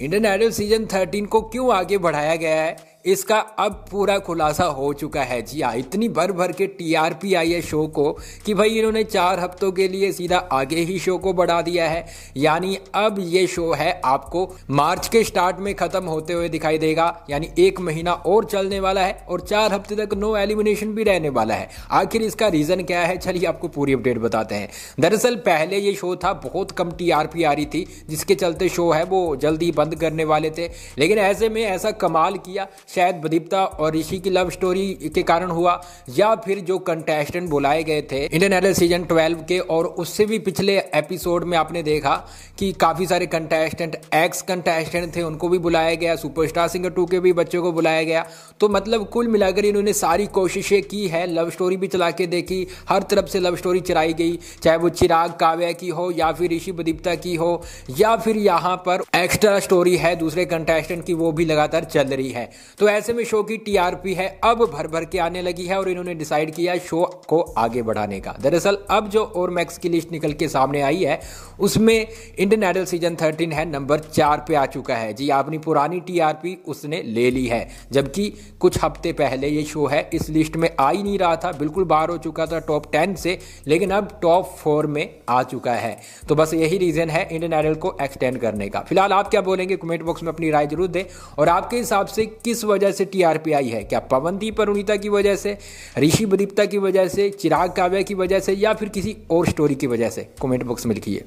Indian Idol season 13 को क्यों आगे बढ़ाया गया है इसका अब पूरा खुलासा हो चुका है जी हाँ इतनी भर भर के टीआरपी आई है शो को कि भाई इन्होंने चार हफ्तों के लिए सीधा आगे ही शो को बढ़ा दिया है यानी अब ये शो है आपको मार्च के स्टार्ट में खत्म होते हुए दिखाई देगा यानी एक महीना और चलने वाला है और चार हफ्ते तक नो एलिमिनेशन भी रहने वाला है आखिर इसका रीजन क्या है चलिए आपको पूरी अपडेट बताते हैं दरअसल पहले ये शो था बहुत कम टीआरपी आ रही थी जिसके चलते शो है वो जल्दी बंद बंद करने वाले थे लेकिन ऐसे में ऐसा कमाल किया शायद प्रदीप्ता और ऋषि की लव स्टोरी के कारण हुआ या फिर जो कंटेस्टेंट बुलाए गए थे इंडियन आइडल सीजन ट्वेल्व के और उससे भी पिछले एपिसोड में आपने देखा कि काफ़ी सारे कंटेस्टेंट एक्स कंटेस्टेंट थे उनको भी बुलाया गया सुपरस्टार सिंगर टू के भी बच्चों को बुलाया गया तो मतलब कुल मिलाकर इन्होंने सारी कोशिशें की है लव स्टोरी भी चला के देखी हर तरफ से लव स्टोरी चलाई गई चाहे वो चिराग काव्या की हो या फिर ऋषि प्रदीप्ता की हो या फिर यहाँ पर एक्स्ट्रा स्टोरी स्टोरी है दूसरे कंटेस्टेंट की वो भी लगातार चल रही है तो ऐसे में शो की टीआरपी है अब भर भर के आने लगी है और इन्होंने डिसाइड किया शो को आगे बढ़ाने का दरअसल अब जो और मैक्स की लिस्ट निकल के सामने आई है उसमें इंडियन आइडल सीजन थर्टीन है नंबर चार पे आ चुका है जी अपनी पुरानी टीआरपी उसने ले ली है जबकि कुछ हफ्ते पहले ये शो है इस लिस्ट में आ ही नहीं रहा था बिल्कुल बाहर हो चुका था टॉप टेन से लेकिन अब टॉप फोर में आ चुका है तो बस यही रीजन है इंडियन आइडल को एक्सटेंड करने का फिलहाल आप क्या बोलेंगे करेंगे कमेंट बॉक्स में अपनी राय जरूर दें और आपके हिसाब से किस वजह से टीआरपी आई है क्या पवनदीप अरुणिता की वजह से ऋषि बदीपता की वजह से चिराग काव्या की वजह से या फिर किसी और स्टोरी की वजह से कमेंट बॉक्स में लिखिए